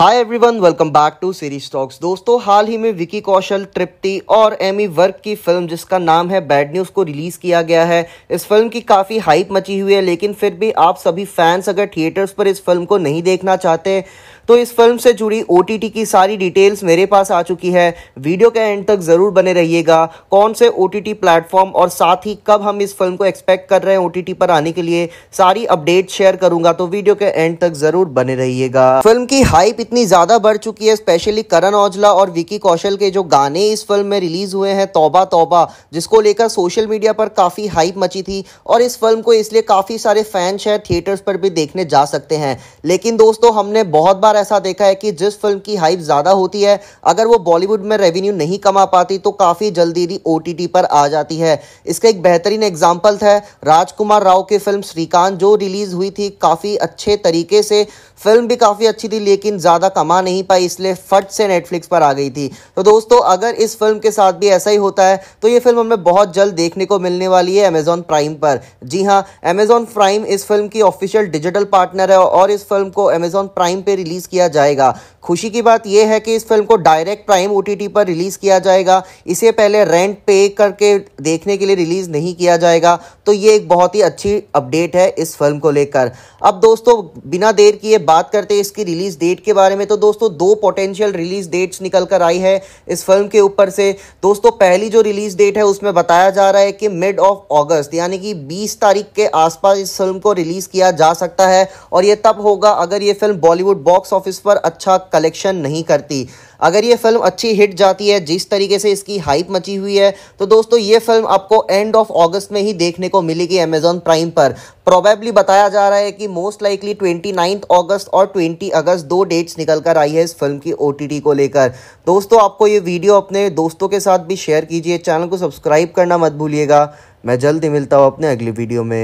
hi everyone welcome back to series stocks दोस्तों हाल ही में विकी कौशल तृप्ति और एमी वर्क की फिल्म जिसका नाम है बैड न्यूज़ को रिलीज़ किया गया है इस फिल्म की काफ़ी हाइप मची हुई है लेकिन फिर भी आप सभी फैंस अगर थिएटर्स पर इस फिल्म को नहीं देखना चाहते तो इस फिल्म से जुड़ी ओ की सारी डिटेल्स मेरे पास आ चुकी है वीडियो के एंड तक ज़रूर बने रहिएगा कौन से ओ प्लेटफॉर्म और साथ ही कब हम इस फिल्म को एक्सपेक्ट कर रहे हैं ओ पर आने के लिए सारी अपडेट शेयर करूंगा तो वीडियो के एंड तक ज़रूर बने रहिएगा फिल्म की हाइप इतनी ज़्यादा बढ़ चुकी है स्पेशली करण औजला और विकी कौशल के जो गाने इस फिल्म में रिलीज़ हुए हैं तौबा तौबा जिसको लेकर सोशल मीडिया पर काफ़ी हाइप मची थी और इस फिल्म को इसलिए काफ़ी सारे फैन शायद थिएटर्स पर भी देखने जा सकते हैं लेकिन दोस्तों हमने बहुत बार ऐसा देखा है कि जिस फिल्म की हाइप ज़्यादा होती है अगर वो बॉलीवुड में रेवेन्यू नहीं कमा पाती तो काफ़ी जल्दी ही ओ पर आ जाती है इसका एक बेहतरीन एग्जाम्पल था राजकुमार राव की फिल्म श्रीकांत जो रिलीज़ हुई थी काफ़ी अच्छे तरीके से फिल्म भी काफ़ी अच्छी थी लेकिन ज़्यादा कमा नहीं पाई इसलिए फट से नेटफ्लिक्स पर आ गई थी तो दोस्तों अगर इस फिल्म के साथ भी ऐसा ही होता है तो ये फिल्म हमें बहुत जल्द देखने को मिलने वाली है अमेजॉन प्राइम पर जी हाँ अमेजॉन प्राइम इस फिल्म की ऑफिशियल डिजिटल पार्टनर है और इस फिल्म को अमेजॉन प्राइम पर रिलीज़ किया जाएगा खुशी की बात यह है कि इस फिल्म को डायरेक्ट प्राइम ओ पर रिलीज़ किया जाएगा इसे पहले रेंट पे करके देखने के लिए रिलीज़ नहीं किया जाएगा तो ये एक बहुत ही अच्छी अपडेट है इस फिल्म को लेकर अब दोस्तों बिना देर किए बात करते हैं इसकी रिलीज़ डेट के बारे बारे में तो दोस्तों दो पोटेंशियल रिलीज डेट्स निकल कर आई है इस फिल्म के ऊपर से दोस्तों पहली जो रिलीज डेट है उसमें बताया जा रहा है कि मिड ऑफ ऑगस्ट यानी कि 20 तारीख के आसपास इस फिल्म को रिलीज किया जा सकता है और ये तब होगा अगर ये फिल्म बॉलीवुड बॉक्स ऑफिस पर अच्छा कलेक्शन नहीं करती अगर ये फिल्म अच्छी हिट जाती है जिस तरीके से इसकी हाइप मची हुई है तो दोस्तों ये फिल्म आपको एंड ऑफ ऑगस्ट में ही देखने को मिलेगी अमेजॉन प्राइम पर प्रोबेबली बताया जा रहा है कि most likely twenty ninth August और ट्वेंटी अगस्त दो डेट्स निकल कर आई है इस फिल्म की ओ को लेकर दोस्तों आपको ये वीडियो अपने दोस्तों के साथ भी शेयर कीजिए चैनल को सब्सक्राइब करना मत भूलिएगा मैं जल्दी मिलता हूँ अपने अगली वीडियो में